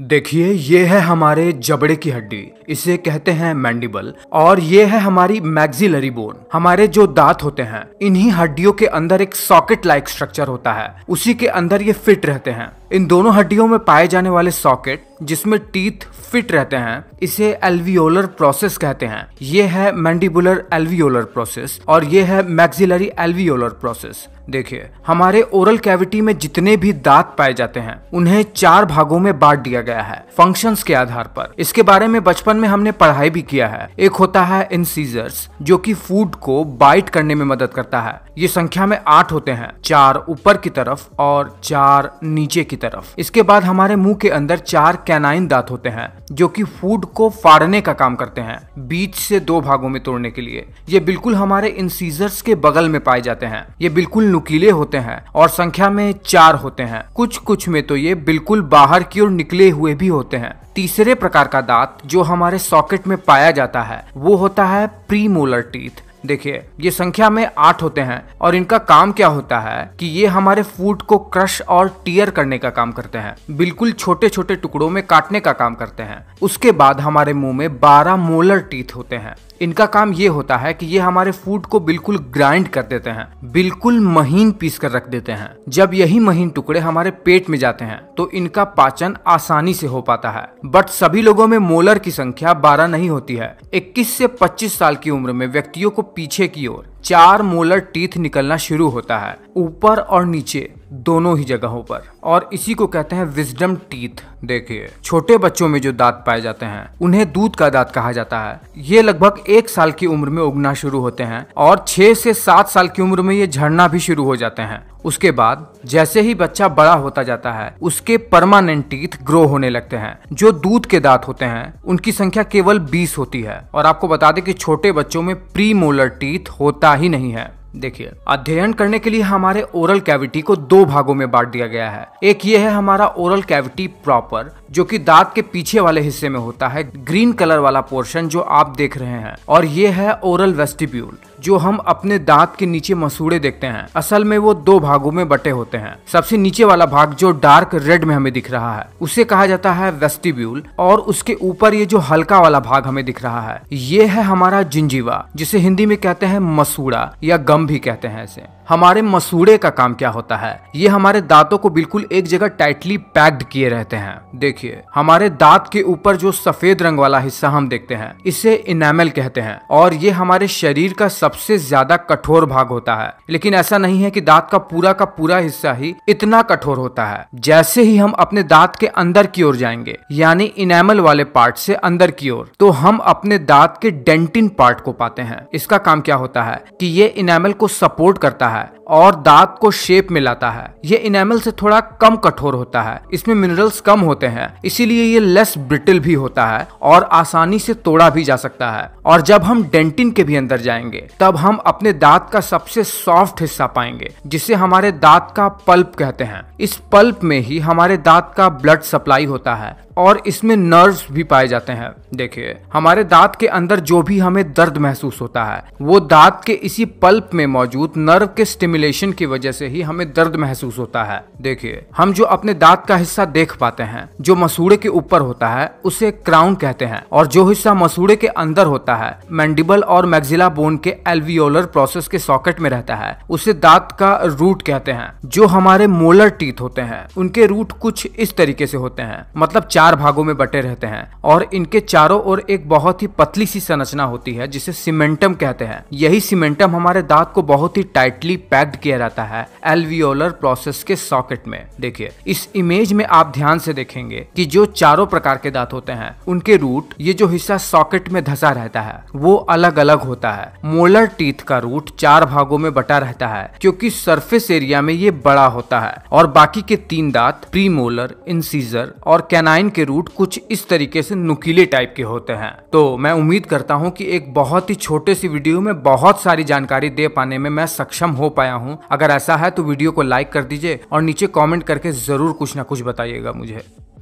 देखिए ये है हमारे जबड़े की हड्डी इसे कहते हैं मैंडिबल और ये है हमारी मैग्जिलरी बोन हमारे जो दांत होते हैं इन्हीं हड्डियों के अंदर एक सॉकेट लाइक स्ट्रक्चर होता है उसी के अंदर ये फिट रहते हैं इन दोनों हड्डियों में पाए जाने वाले सॉकेट जिसमें टीथ फिट रहते हैं इसे एल्वियोलर प्रोसेस कहते हैं ये है मैंडिबुलर एल्वियोलर प्रोसेस और ये है मैक्सिलरी एल्वियोलर प्रोसेस देखिए हमारे ओरल कैविटी में जितने भी दांत पाए जाते हैं उन्हें चार भागों में बांट दिया गया है फंक्शंस के आधार पर इसके बारे में बचपन में हमने पढ़ाई भी किया है एक होता है इंसीजर्स जो कि फूड को बाइट करने में मदद करता है ये संख्या में आठ होते हैं चार ऊपर की तरफ और चार नीचे की तरफ तरफ इसके बाद हमारे मुंह के अंदर चार कैनाइन दांत होते हैं जो कि फूड को फाड़ने का काम करते हैं बीच से दो भागों में तोड़ने के लिए ये बिल्कुल हमारे इंसीजर्स के बगल में पाए जाते हैं ये बिल्कुल नुकीले होते हैं और संख्या में चार होते हैं कुछ कुछ में तो ये बिल्कुल बाहर की ओर निकले हुए भी होते हैं तीसरे प्रकार का दांत जो हमारे सॉकेट में पाया जाता है वो होता है प्री मोलर टीथ देखिए ये संख्या में आठ होते हैं और इनका काम क्या होता है कि ये हमारे फूड को क्रश और टीयर करने का काम करते हैं बिल्कुल छोटे छोटे टुकड़ों में काटने का काम करते हैं उसके बाद हमारे मुंह में बारह मोलर टीथ होते हैं इनका काम ये होता है कि ये हमारे फूड को बिल्कुल ग्राइंड कर देते हैं बिल्कुल महीन पीस कर रख देते हैं जब यही महीन टुकड़े हमारे पेट में जाते हैं तो इनका पाचन आसानी से हो पाता है बट सभी लोगों में मोलर की संख्या बारह नहीं होती है इक्कीस से पच्चीस साल की उम्र में व्यक्तियों को पीछे की ओर चार मोलर टीथ निकलना शुरू होता है ऊपर और नीचे दोनों ही जगहों पर और इसी को कहते हैं विजडम टीथ देखिए छोटे बच्चों में जो दांत पाए जाते हैं उन्हें दूध का दांत कहा जाता है ये लगभग एक साल की उम्र में उगना शुरू होते हैं और छह से सात साल की उम्र में ये झड़ना भी शुरू हो जाते हैं उसके बाद जैसे ही बच्चा बड़ा होता जाता है उसके परमानेंट टीथ ग्रो होने लगते हैं जो दूध के दांत होते हैं उनकी संख्या केवल बीस होती है और आपको बता दें कि छोटे बच्चों में प्री मोलर टीथ होता ही नहीं है देखिए अध्ययन करने के लिए हमारे ओरल कैविटी को दो भागों में बांट दिया गया है एक ये है हमारा ओरल कैविटी प्रॉपर जो कि दांत के पीछे वाले हिस्से में होता है ग्रीन कलर वाला पोर्शन जो आप देख रहे हैं और ये है ओरल वेस्टिब्यूल जो हम अपने दांत के नीचे मसूड़े देखते हैं असल में वो दो भागों में बटे होते हैं सबसे नीचे वाला भाग जो डार्क रेड में हमें दिख रहा है उसे कहा जाता है वेस्टिब्यूल और उसके ऊपर ये जो हल्का वाला भाग हमें दिख रहा है ये है हमारा जिंजीवा जिसे हिंदी में कहते हैं मसूड़ा या गम भी कहते हैं इसे हमारे मसूड़े का काम क्या होता है ये हमारे दांतों को बिल्कुल एक जगह टाइटली पैक्ड किए रहते हैं देखिए हमारे दांत के ऊपर जो सफेद रंग वाला हिस्सा हम देखते हैं इसे इनेमल कहते हैं और ये हमारे शरीर का सबसे ज्यादा कठोर भाग होता है लेकिन ऐसा नहीं है की दाँत का पूरा का पूरा हिस्सा ही इतना कठोर होता है जैसे ही हम अपने दाँत के अंदर की ओर जाएंगे यानी इनेमल वाले पार्ट से अंदर की ओर तो हम अपने दांत के डेंटिन पार्ट को पाते हैं इसका काम क्या होता है कि ये इनेमल को सपोर्ट करता है और दांत को शेप में लाता है ये इनेमल से थोड़ा कम कठोर होता है इसमें मिनरल्स कम होते हैं इसीलिए ये लेस ब्रिटिल भी होता है और आसानी से तोड़ा भी जा सकता है और जब हम डेंटिन के भी अंदर जाएंगे तब हम अपने दांत का सबसे सॉफ्ट हिस्सा पाएंगे जिसे हमारे दांत का पल्प कहते हैं इस पल्प में ही हमारे दांत का ब्लड सप्लाई होता है और इसमें नर्व्स भी पाए जाते हैं देखिए हमारे दांत के अंदर जो भी हमें दर्द महसूस होता है वो दांत के इसी पल्प में मौजूद नर्व के स्टिम स्टिमुलेशन की वजह से ही हमें दर्द महसूस होता है देखिए हम जो अपने दांत का हिस्सा देख पाते हैं जो मसूड़े के ऊपर होता है उसे क्राउन कहते हैं और जो हिस्सा मसूड़े के अंदर होता है मैंडिबल और मैग्जिला बोन के एल्वियोलर प्रोसेस के सॉकेट में रहता है उसे दांत का रूट कहते हैं जो हमारे मोलर टीथ होते हैं उनके रूट कुछ इस तरीके से होते हैं मतलब चार भागों में बटे रहते हैं और इनके चारों ओर एक बहुत ही पतली सी संरचना होती है जिसे सीमेंटम कहते हैं यही सीमेंटम हमारे दांत को बहुत ही टाइटली पैक पैक्ड किया जाता है एलवियोलर प्रोसेस के सॉकेट में देखिए इस इमेज में आप ध्यान से देखेंगे कि जो चारों प्रकार के दांत होते हैं उनके रूट ये जो हिस्सा सॉकेट में धसा रहता है वो अलग अलग होता है मोलर टीथ का रूट चार भागों में बटा रहता है क्योंकि सरफेस एरिया में ये बड़ा होता है और बाकी के तीन दांत प्री मोलर इनसीजर और कैनाइन के रूट कुछ इस तरीके से नुकीले टाइप के होते हैं तो मैं उम्मीद करता हूँ की एक बहुत ही छोटे सी वीडियो में बहुत सारी जानकारी दे पाने में मैं सक्षम हो पाया आया हूँ अगर ऐसा है तो वीडियो को लाइक कर दीजिए और नीचे कॉमेंट करके ज़रूर कुछ ना कुछ बताइएगा मुझे